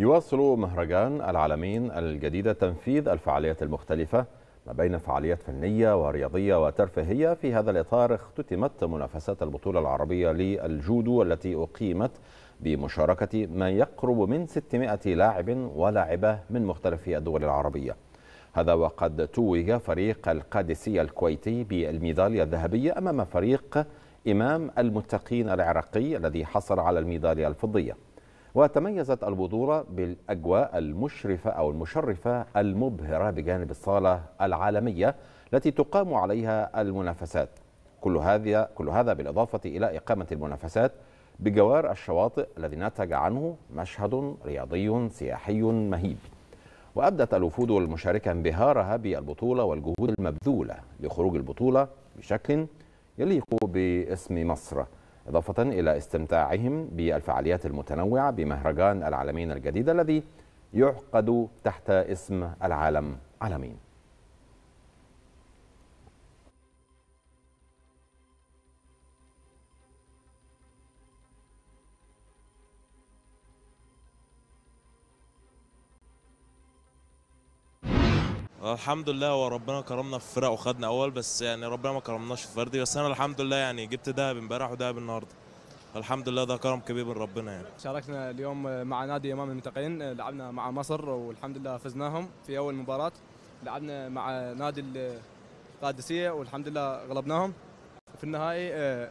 يواصل مهرجان العالمين الجديدة تنفيذ الفعاليات المختلفة ما بين فعاليات فنية ورياضية وترفيهية في هذا الإطار اختتمت منافسات البطولة العربية للجودو التي أقيمت بمشاركة ما يقرب من 600 لاعب ولاعبة من مختلف الدول العربية هذا وقد توج فريق القادسية الكويتي بالميدالية الذهبية أمام فريق إمام المتقين العراقي الذي حصل على الميدالية الفضية وتميزت البطوله بالأجواء المشرفة أو المشرفة المبهرة بجانب الصالة العالمية التي تقام عليها المنافسات كل هذا كل هذا بالإضافة إلى إقامة المنافسات بجوار الشواطئ الذي نتج عنه مشهد رياضي سياحي مهيب وأبدت الوفود المشاركة انبهارها بالبطولة والجهود المبذولة لخروج البطولة بشكل يليق باسم مصر إضافة إلى استمتاعهم بالفعاليات المتنوعة بمهرجان العالمين الجديد الذي يعقد تحت اسم العالم عالمين الحمد لله هو ربنا كرمنا في فرق وخدنا اول بس يعني ربنا ما كرمناش في فردي بس انا الحمد لله يعني جبت دهب امبارح ودهب النهارده الحمد لله ده كرم كبير من ربنا يعني شاركنا اليوم مع نادي امام المتقين لعبنا مع مصر والحمد لله فزناهم في اول مباراه لعبنا مع نادي القادسيه والحمد لله غلبناهم في النهائي آه،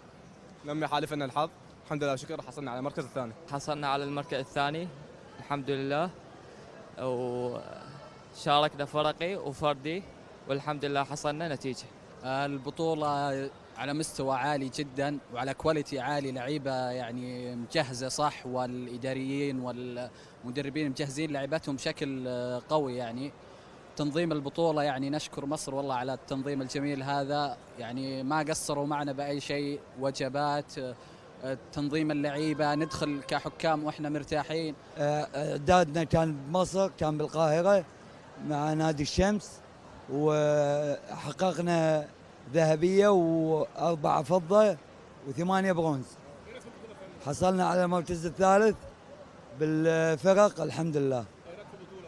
لم يحالفنا الحظ الحمد لله شكرا حصلنا على المركز الثاني حصلنا على المركز الثاني الحمد لله و شاركنا فرقي وفردي والحمد لله حصلنا نتيجه آه، البطوله على مستوى عالي جدا وعلى كواليتي عالي لعيبه يعني مجهزه صح والاداريين والمدربين مجهزين لعيبتهم بشكل آه، قوي يعني تنظيم البطوله يعني نشكر مصر والله على التنظيم الجميل هذا يعني ما قصروا معنا باي شيء وجبات آه، تنظيم اللعيبه ندخل كحكام واحنا مرتاحين اعدادنا كان بمصر كان بالقاهره مع نادي الشمس وحققنا ذهبيه واربعه فضه وثمانيه برونز حصلنا على المركز الثالث بالفرق الحمد لله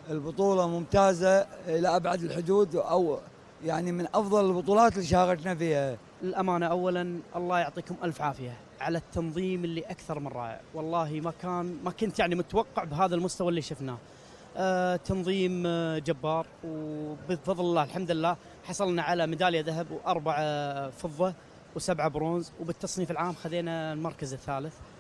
البطوله ممتازه الى ابعد الحدود او يعني من افضل البطولات اللي شاركنا فيها الامانه اولا الله يعطيكم الف عافيه على التنظيم اللي اكثر من رائع والله ما كان ما كنت يعني متوقع بهذا المستوى اللي شفناه آه، تنظيم آه، جبار وبفضل الله الحمد لله حصلنا على ميدالية ذهب وأربعة فضة وسبعة برونز وبالتصنيف العام خذينا المركز الثالث